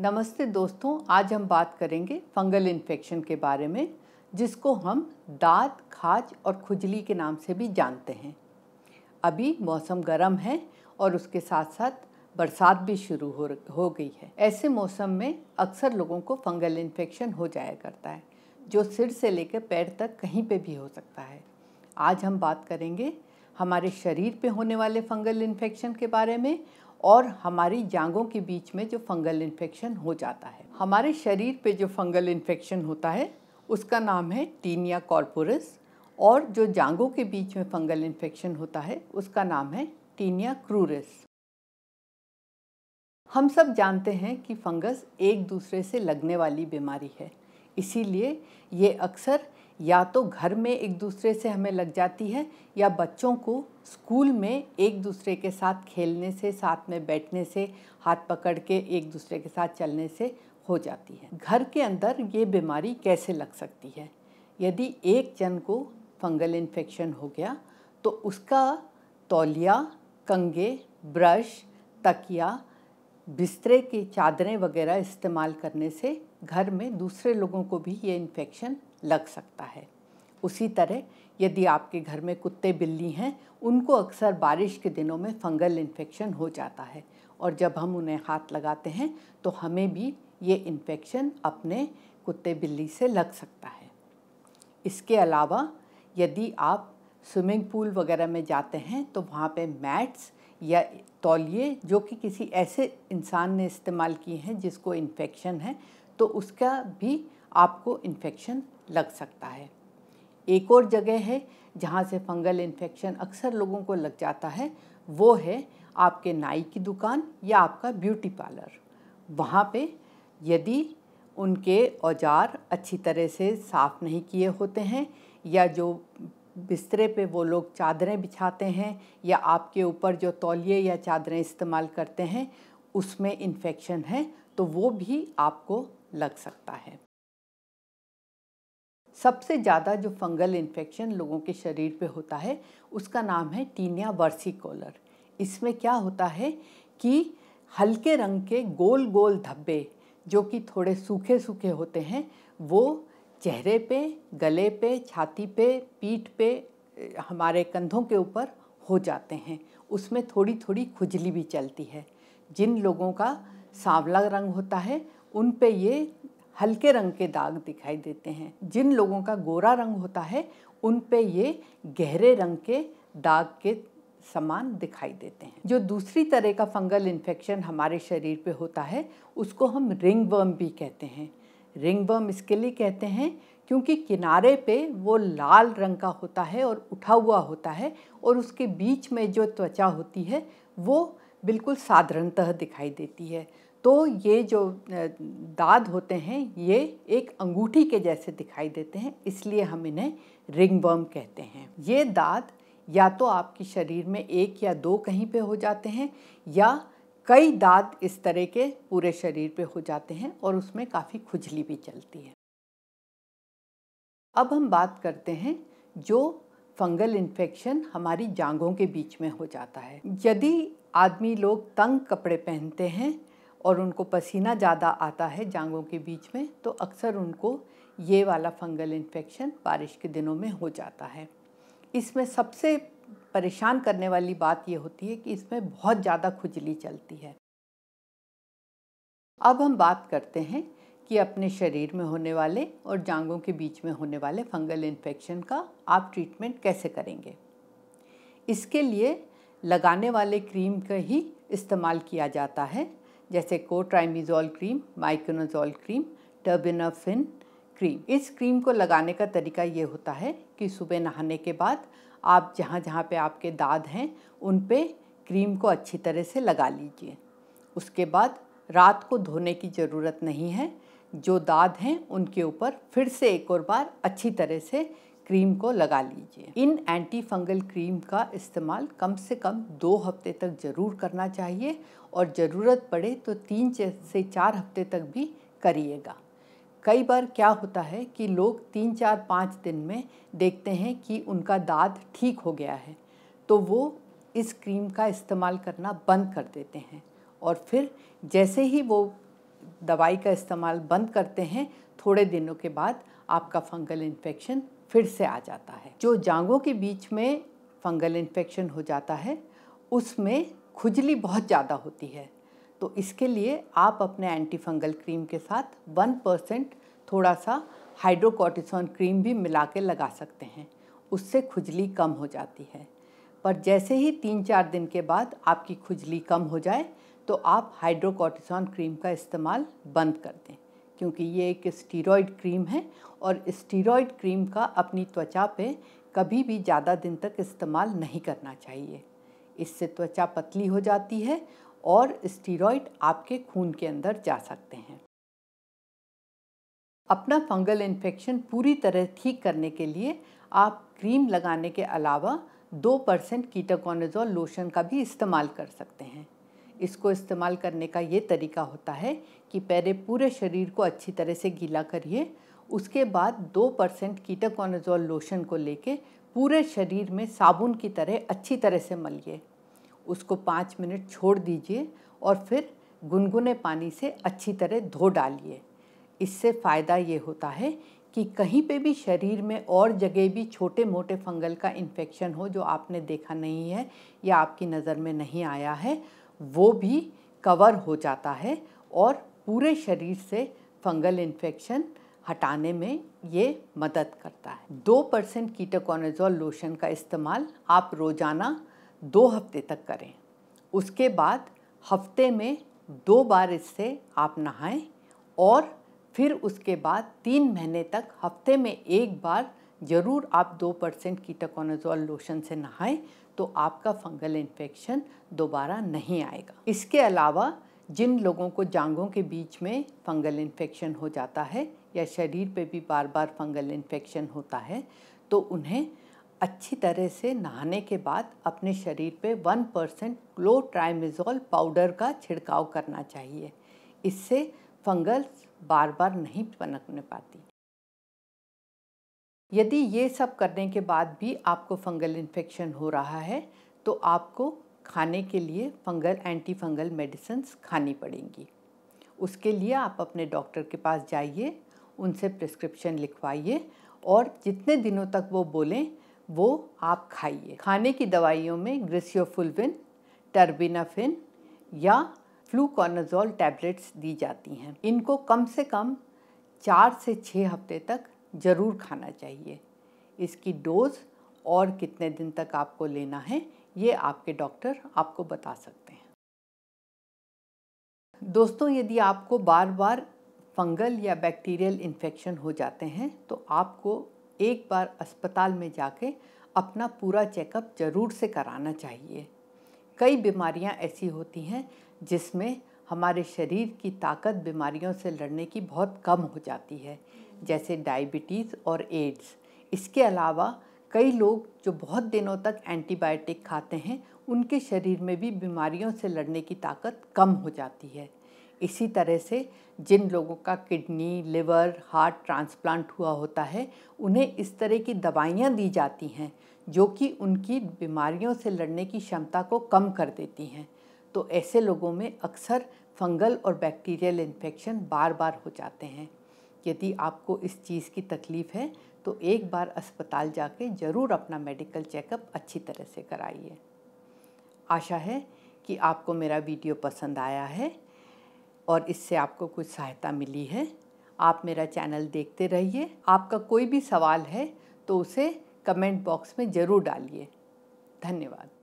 नमस्ते दोस्तों आज हम बात करेंगे फंगल इन्फेक्शन के बारे में जिसको हम दात खाज और खुजली के नाम से भी जानते हैं अभी मौसम गर्म है और उसके साथ साथ बरसात भी शुरू हो हो गई है ऐसे मौसम में अक्सर लोगों को फंगल इन्फेक्शन हो जाया करता है जो सिर से लेकर पैर तक कहीं पे भी हो सकता है आज हम बात करेंगे हमारे शरीर पे होने वाले फंगल इन्फेक्शन के बारे में और हमारी जांगों के बीच में जो फंगल इन्फेक्शन हो जाता है हमारे शरीर पे जो फंगल इन्फेक्शन होता है उसका नाम है टीनिया कॉर्पोरस और जो जांगों के बीच में फंगल इन्फेक्शन होता है उसका नाम है टीनिया क्रूरस हम सब जानते हैं कि फंगस एक दूसरे से लगने वाली बीमारी है इसीलिए ये अक्सर या तो घर में एक दूसरे से हमें लग जाती है या बच्चों को स्कूल में एक दूसरे के साथ खेलने से साथ में बैठने से हाथ पकड़ के एक दूसरे के साथ चलने से हो जाती है घर के अंदर ये बीमारी कैसे लग सकती है यदि एक जन को फंगल इन्फेक्शन हो गया तो उसका तौलिया कंगे ब्रश तकिया बिस्तरे की चादरें वगैरह इस्तेमाल करने से घर में दूसरे लोगों को भी ये इन्फेक्शन लग सकता है उसी तरह यदि आपके घर में कुत्ते बिल्ली हैं उनको अक्सर बारिश के दिनों में फंगल इन्फेक्शन हो जाता है और जब हम उन्हें हाथ लगाते हैं तो हमें भी ये इन्फेक्शन अपने कुत्ते बिल्ली से लग सकता है इसके अलावा यदि आप स्विमिंग पूल वगैरह में जाते हैं तो वहाँ पे मैट्स या तौलिए जो कि किसी ऐसे इंसान ने इस्तेमाल किए हैं जिसको इन्फेक्शन है तो उसका भी आपको इन्फेक्शन लग सकता है एक और जगह है जहाँ से फंगल इन्फेक्शन अक्सर लोगों को लग जाता है वो है आपके नाई की दुकान या आपका ब्यूटी पार्लर वहाँ पे यदि उनके औजार अच्छी तरह से साफ़ नहीं किए होते हैं या जो बिस्तरे पे वो लोग चादरें बिछाते हैं या आपके ऊपर जो तौलिए या चादरें इस्तेमाल करते हैं उसमें इन्फेक्शन है तो वो भी आपको लग सकता है सबसे ज़्यादा जो फंगल इन्फेक्शन लोगों के शरीर पे होता है उसका नाम है टीनिया वर्सिकोलर इसमें क्या होता है कि हल्के रंग के गोल गोल धब्बे जो कि थोड़े सूखे सूखे होते हैं वो चेहरे पे गले पे छाती पे पीठ पे हमारे कंधों के ऊपर हो जाते हैं उसमें थोड़ी थोड़ी खुजली भी चलती है जिन लोगों का सांवला रंग होता है उन पे ये हल्के रंग के दाग दिखाई देते हैं जिन लोगों का गोरा रंग होता है उन पे ये गहरे रंग के दाग के समान दिखाई देते हैं जो दूसरी तरह का फंगल इन्फेक्शन हमारे शरीर पे होता है उसको हम रिंग रिंगवर्म भी कहते हैं रिंग रिंगवर्म इसके लिए कहते हैं क्योंकि किनारे पे वो लाल रंग का होता है और उठा हुआ होता है और उसके बीच में जो त्वचा होती है वो बिल्कुल साधारणतः दिखाई देती है तो ये जो दाद होते हैं ये एक अंगूठी के जैसे दिखाई देते हैं इसलिए हम इन्हें रिंगवर्म कहते हैं ये दाद या तो आपके शरीर में एक या दो कहीं पे हो जाते हैं या कई दाद इस तरह के पूरे शरीर पे हो जाते हैं और उसमें काफ़ी खुजली भी चलती है अब हम बात करते हैं जो फंगल इन्फेक्शन हमारी जांघों के बीच में हो जाता है यदि आदमी लोग तंग कपड़े पहनते हैं और उनको पसीना ज़्यादा आता है जांगों के बीच में तो अक्सर उनको ये वाला फंगल इन्फेक्शन बारिश के दिनों में हो जाता है इसमें सबसे परेशान करने वाली बात ये होती है कि इसमें बहुत ज़्यादा खुजली चलती है अब हम बात करते हैं कि अपने शरीर में होने वाले और जांगों के बीच में होने वाले फंगल इन्फेक्शन का आप ट्रीटमेंट कैसे करेंगे इसके लिए लगाने वाले क्रीम का ही इस्तेमाल किया जाता है जैसे clotrimazole cream miconazole cream terbinafine cream इस क्रीम को लगाने का तरीका ये होता है कि सुबह नहाने के बाद आप जहाँ जहाँ पे आपके दाद हैं उन पे क्रीम को अच्छी तरह से लगा लीजिए उसके बाद रात को धोने की ज़रूरत नहीं है जो दाद हैं उनके ऊपर फिर से एक और बार अच्छी तरह से क्रीम को लगा लीजिए इन एंटी फंगल क्रीम का इस्तेमाल कम से कम दो हफ्ते तक ज़रूर करना चाहिए और ज़रूरत पड़े तो तीन से चार हफ्ते तक भी करिएगा कई बार क्या होता है कि लोग तीन चार पाँच दिन में देखते हैं कि उनका दांत ठीक हो गया है तो वो इस क्रीम का इस्तेमाल करना बंद कर देते हैं और फिर जैसे ही वो दवाई का इस्तेमाल बंद करते हैं थोड़े दिनों के बाद आपका फंगल इन्फेक्शन फिर से आ जाता है जो जांगों के बीच में फंगल इन्फेक्शन हो जाता है उसमें खुजली बहुत ज़्यादा होती है तो इसके लिए आप अपने एंटी फंगल क्रीम के साथ वन परसेंट थोड़ा सा हाइड्रोकोटिसन क्रीम भी मिला के लगा सकते हैं उससे खुजली कम हो जाती है पर जैसे ही तीन चार दिन के बाद आपकी खुजली कम हो जाए तो आप हाइड्रोकोटिसन क्रीम का इस्तेमाल बंद कर दें क्योंकि ये एक स्टीरॉयड क्रीम है और स्टीरॉयड क्रीम का अपनी त्वचा पे कभी भी ज़्यादा दिन तक इस्तेमाल नहीं करना चाहिए इससे त्वचा पतली हो जाती है और स्टीरॉयड आपके खून के अंदर जा सकते हैं अपना फंगल इन्फेक्शन पूरी तरह ठीक करने के लिए आप क्रीम लगाने के अलावा दो परसेंट कीटाकोनेजोल लोशन का भी इस्तेमाल कर सकते हैं इसको इस्तेमाल करने का ये तरीका होता है कि पहले पूरे शरीर को अच्छी तरह से गीला करिए उसके बाद दो परसेंट कीटाकोनाजोल लोशन को लेके पूरे शरीर में साबुन की तरह अच्छी तरह से मलिए उसको पाँच मिनट छोड़ दीजिए और फिर गुनगुने पानी से अच्छी तरह धो डालिए इससे फ़ायदा ये होता है कि कहीं पे भी शरीर में और जगह भी छोटे मोटे फंगल का इन्फेक्शन हो जो आपने देखा नहीं है या आपकी नज़र में नहीं आया है वो भी कवर हो जाता है और पूरे शरीर से फंगल इन्फेक्शन हटाने में ये मदद करता है दो परसेंट कीटोकोनाजोल लोशन का इस्तेमाल आप रोज़ाना दो हफ्ते तक करें उसके बाद हफ्ते में दो बार इससे आप नहाएं और फिर उसके बाद तीन महीने तक हफ्ते में एक बार ज़रूर आप दो परसेंट कीटाकोनाजोल लोशन से नहाएं तो आपका फंगल इन्फेक्शन दोबारा नहीं आएगा इसके अलावा जिन लोगों को जांघों के बीच में फंगल इन्फेक्शन हो जाता है या शरीर पे भी बार बार फंगल इन्फेक्शन होता है तो उन्हें अच्छी तरह से नहाने के बाद अपने शरीर पे वन परसेंट क्लोट्राइमेजोल पाउडर का छिड़काव करना चाहिए इससे फंगल्स बार बार नहीं पनकने पाती यदि ये सब करने के बाद भी आपको फंगल इन्फेक्शन हो रहा है तो आपको खाने के लिए फंगल एंटी फंगल मेडिसन्स खानी पड़ेंगी उसके लिए आप अपने डॉक्टर के पास जाइए उनसे प्रिस्क्रिप्शन लिखवाइए और जितने दिनों तक वो बोलें वो आप खाइए खाने की दवाइयों में ग्रिसियोफुलविन टर्बिनाफिन या फ्लूकोनाजोल टैबलेट्स दी जाती हैं इनको कम से कम चार से छः हफ्ते तक ज़रूर खाना चाहिए इसकी डोज़ और कितने दिन तक आपको लेना है ये आपके डॉक्टर आपको बता सकते हैं दोस्तों यदि आपको बार बार फंगल या बैक्टीरियल इन्फेक्शन हो जाते हैं तो आपको एक बार अस्पताल में जाके अपना पूरा चेकअप ज़रूर से कराना चाहिए कई बीमारियां ऐसी होती हैं जिसमें हमारे शरीर की ताकत बीमारियों से लड़ने की बहुत कम हो जाती है जैसे डायबिटीज़ और एड्स इसके अलावा कई लोग जो बहुत दिनों तक एंटीबायोटिक खाते हैं उनके शरीर में भी बीमारियों से लड़ने की ताकत कम हो जाती है इसी तरह से जिन लोगों का किडनी लिवर हार्ट ट्रांसप्लांट हुआ होता है उन्हें इस तरह की दवाइयाँ दी जाती हैं जो कि उनकी बीमारियों से लड़ने की क्षमता को कम कर देती हैं तो ऐसे लोगों में अक्सर फंगल और बैक्टीरियल इन्फेक्शन बार बार हो जाते हैं यदि आपको इस चीज़ की तकलीफ़ है तो एक बार अस्पताल जाके ज़रूर अपना मेडिकल चेकअप अच्छी तरह से कराइए आशा है कि आपको मेरा वीडियो पसंद आया है और इससे आपको कुछ सहायता मिली है आप मेरा चैनल देखते रहिए आपका कोई भी सवाल है तो उसे कमेंट बॉक्स में ज़रूर डालिए धन्यवाद